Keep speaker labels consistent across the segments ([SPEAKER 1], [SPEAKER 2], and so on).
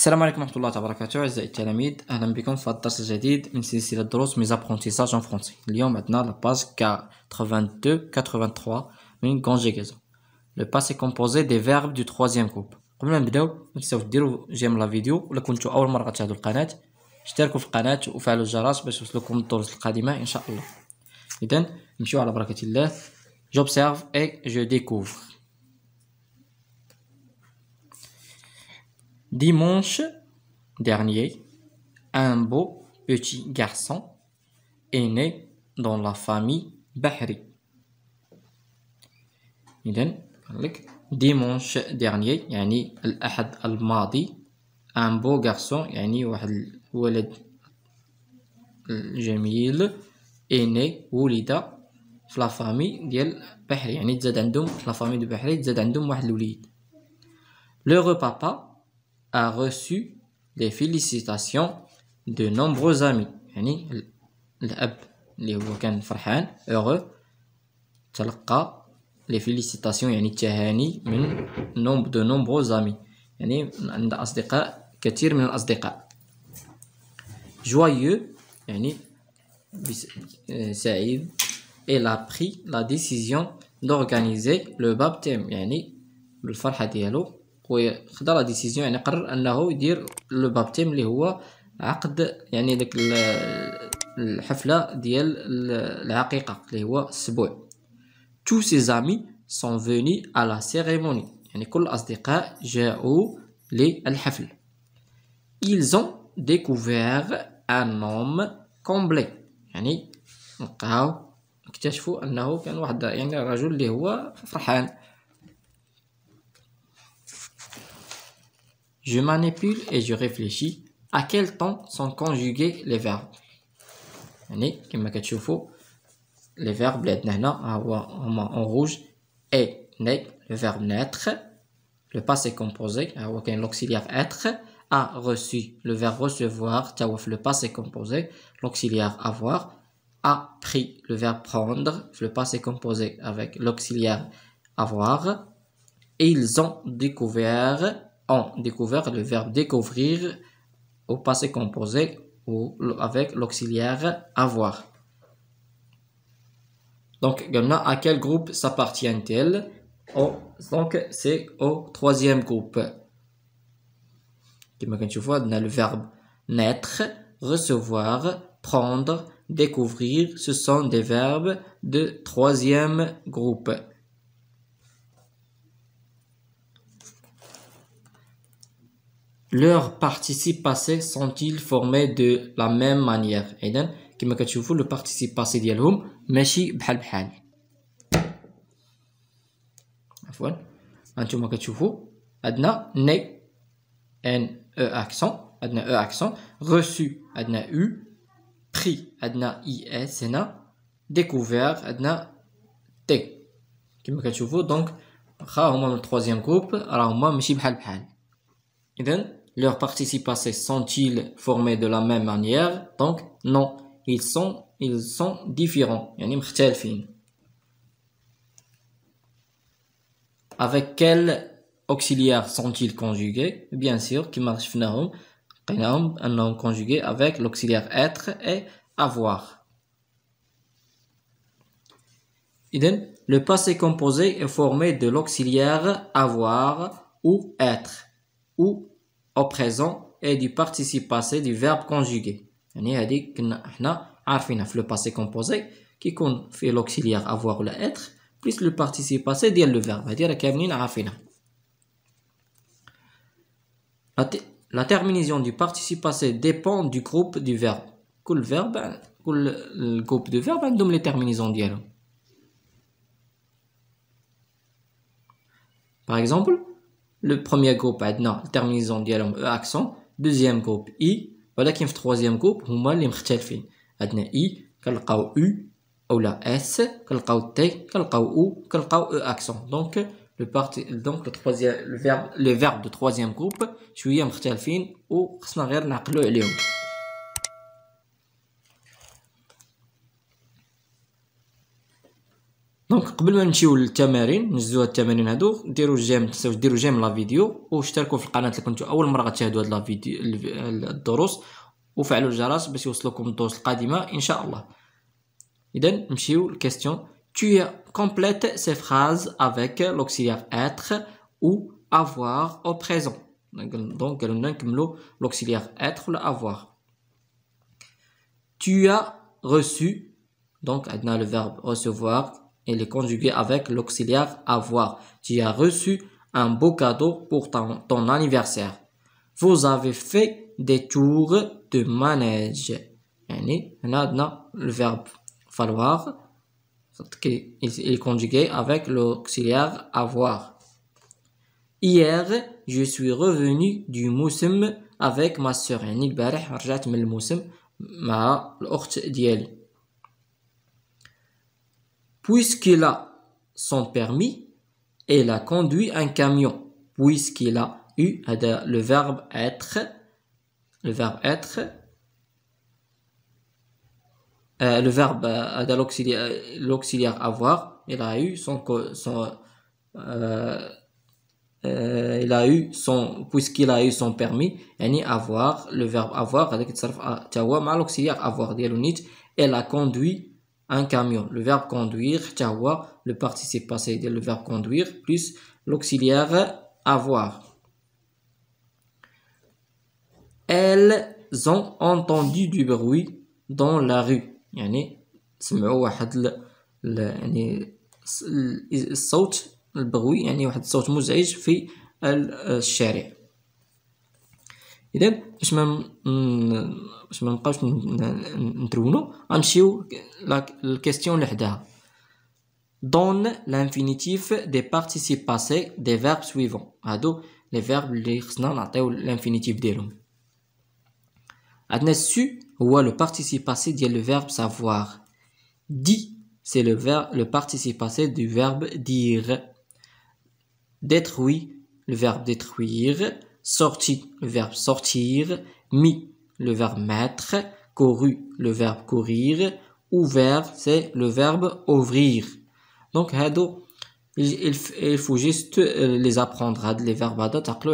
[SPEAKER 1] السلام عليكم ورحمة الله وبركاته أعزائي التلاميذ أهلا بكم في الدرس الجديد من سلسلة دروس ميزابرونتيساج أون فرونسي اليوم عندنا لاباج كا 82-83 من كونجيغيزون لو باسي كومبوزي دي فيرب دو تخوازيام كوب قبل ما نبداو متنساوش ديرو جيم لا فيديو ولا كنتو أول مرة تشاهدو القناة اشتركوا في القناة وفعلوا الجرس باش يوصلكم الدروس القادمة إن شاء الله إذا نمشيو على بركة الله جوبسيرف إي جو ديكوفر Dimanche dernier, un beau petit garçon est né dans la famille Bahri. dimanche dernier, un beau garçon, est né dans la famille فامي ديال بحري يعني a reçu les félicitations de nombreux amis Il heureux les félicitations de nombreux amis joyeux يعني euh, il a pris la décision d'organiser le baptême خدا لا ديسيزيون يعني قرر انه يدير لو بابتيم اللي هو عقد يعني داك الحفله ديال العقيقه اللي هو السبوع تو سي زامي سون فوني ا لا سيريموني يعني كل الاصدقاء جاءوا للحفل ils ont découvert un homme comblé يعني لقاو اكتشفوا انه كان واحد يعني رجل اللي هو فرحان Je manipule et je réfléchis à quel temps sont conjugués les verbes. Les verbes en rouge et le verbe naître. Le passé composé, l'auxiliaire être, a reçu le verbe recevoir, le passé composé, l'auxiliaire avoir, a pris le verbe prendre, le passé composé avec l'auxiliaire avoir, et ils ont découvert, ont découvert le verbe découvrir au passé composé ou avec l'auxiliaire avoir. Donc, à quel groupe s'appartient-elle Donc, c'est au troisième groupe. tu vois, le verbe naître, recevoir, prendre, découvrir. Ce sont des verbes de troisième groupe. Leur participe passé sont-ils formés de la même manière Et donc, comme que tu le participe passé d'ailleurs, n accent, adna e accent, reçu, u, pris, i e, s, découvert, t. Comme que donc, troisième groupe, leurs passé sont-ils formés de la même manière Donc non, ils sont ils sont différents, Avec quel auxiliaire sont-ils conjugués Bien sûr, qui marche finalement, un nom conjugué avec l'auxiliaire être et avoir. le passé composé est formé de l'auxiliaire avoir ou être ou au présent et du participe passé du verbe conjugué. يعني passé كنا qui عارفينها في لو ou l'auxiliaire كيكون le لوكسيليير افوار le être, plus le verbe, passé ديال لو verbe. هذه راه كاملين La terminaison du participe passé dépend du groupe du verbe. Le verbe كل hein, groupe de verbe عندهم hein, les terminaisons ديالهم. Par exemple, le premier groupe adna terminaison ديالهم e accent deuxième groupe i ولكن في troisième groupe هما اللي مختلفين عندنا i كنلقاو u ou la s كنلقاو t كنلقاو u كنلقاو e accent donc le parti donc le troisième le verbe le verbe de troisième groupe شويه مختلفين وخصنا غير نعقلو عليهم دونك قبل ما نمشيو للتمارين نزلو هاد التمارين هادو ديروا جيم تنساوش ديروا جيم لا فيديو واشتركوا في القناه اللي كنتو اول مره غتشاهدوا هاد لا فيديو الدروس وفعلوا الجرس باش يوصلوكم الدروس القادمه ان شاء الله اذا نمشيو للكيستيون Tu complètes ces phrases avec l'auxiliaire être ou avoir au présent. Donc, نكملوا l'auxiliaire être ou avoir. Tu as reçu, donc on le verbe recevoir, il est conjugué avec l'auxiliaire avoir. Tu as reçu un beau cadeau pour ton, ton anniversaire. Vous avez fait des tours de manège. le هنا falloir Il est conjugué avec l'auxiliaire avoir. Hier, je suis revenu du moussem avec ma sœur. je البارح رجعت من الموسم مع ma puisqu'il a son permis, il a conduit un camion, puisqu'il a eu le verbe être, le verbe être, euh, le verbe euh, l'auxiliaire, avoir, il a eu son, euh, il a eu son puisqu'il a eu son permis ni avoir le verbe avoir avec l'auxiliaire avoir a conduit un camion. Le verbe conduire, le participe passé le verbe conduire plus l'auxiliaire avoir. Elles ont entendu du bruit dans la rue. يعني سمعوا واحد يعني الصوت البغوي je la question Donne l'infinitif des participes passés des verbes suivants. ado les verbes qui sont dans l'infinitif des ou Le participé passé dit le verbe savoir. Dit, c'est le participé passé du verbe dire. Détruire, le verbe détruire sorti, le verbe sortir, mis, le verbe mettre, couru, le verbe courir, ouvert, c'est le verbe ouvrir. Donc, il, faut juste les apprendre, les verbes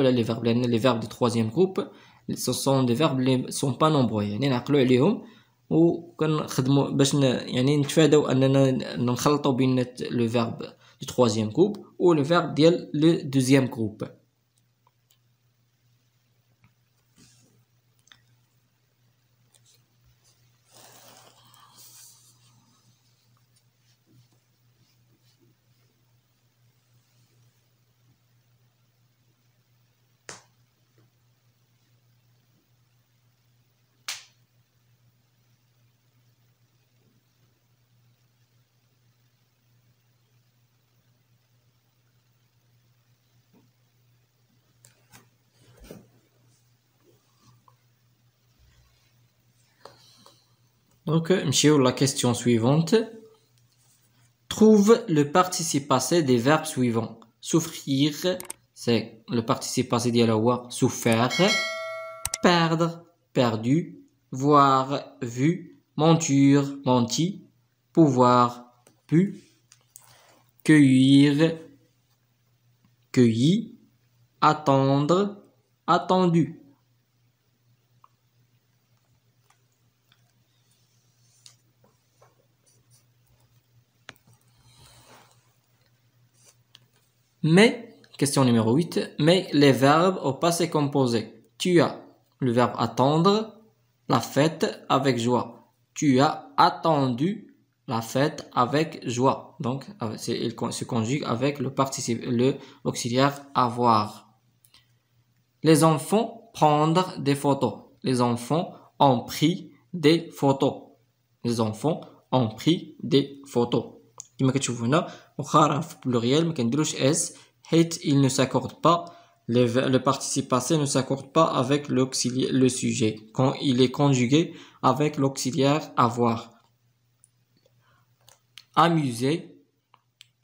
[SPEAKER 1] les verbes, les verbes du troisième groupe, ce sont des verbes qui sont pas nombreux. يعني نعقلوا عليهم وكنخدموا باش يعني نتفاداو اننا نخلطوا بين لو du troisième groupe ou le verbe du le deuxième groupe. Donc, monsieur, la question suivante. Trouve le participe passé des verbes suivants. Souffrir, c'est le participe passé d'Yalawa, souffert. Perdre, perdu. Voir, vu. Mentir, menti. Pouvoir, pu. Cueillir, cueilli. Attendre, attendu. Mais, question numéro 8, mais les verbes au passé composé. Tu as le verbe attendre, la fête avec joie. Tu as attendu la fête avec joie. Donc, il se conjugue avec le participe, le auxiliaire avoir. Les enfants prendre des photos. Les enfants ont pris des photos. Les enfants ont pris des photos il ne s'accorde pas le participe passé ne s'accorde pas avec le sujet quand il est conjugué avec l'auxiliaire avoir. Amuser.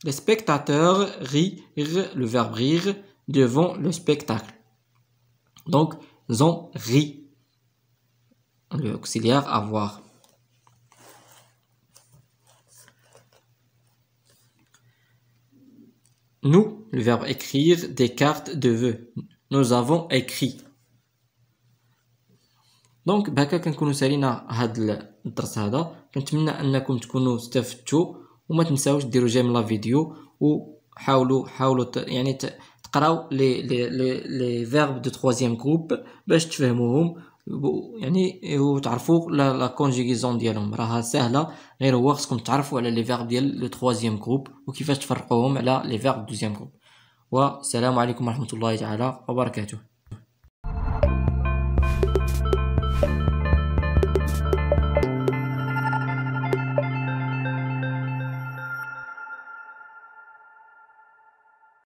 [SPEAKER 1] Les spectateurs rient. le verbe rire, devant le spectacle. Donc, ils ont ri. L'auxiliaire avoir. Nous, le verbe écrire, des cartes de vœux. Nous avons écrit. دونك بهكا كنكونوا سالينا هاد الدرس هذا كنتمنى انكم تكونوا استفدتوا وما تنساوش ديروا جيم لا فيديو وحاولوا حاولوا يعني تقراو لي لي لي باش تفهموهم يعني وتعرفوا لا كونجيزون ديالهم راها سهله غير هو خصكم تعرفوا على لي فيرب ديال لو ثوازيام جروب وكيفاش تفرقوهم على لي فيرب دوزيام جروب والسلام عليكم ورحمه الله تعالى وبركاته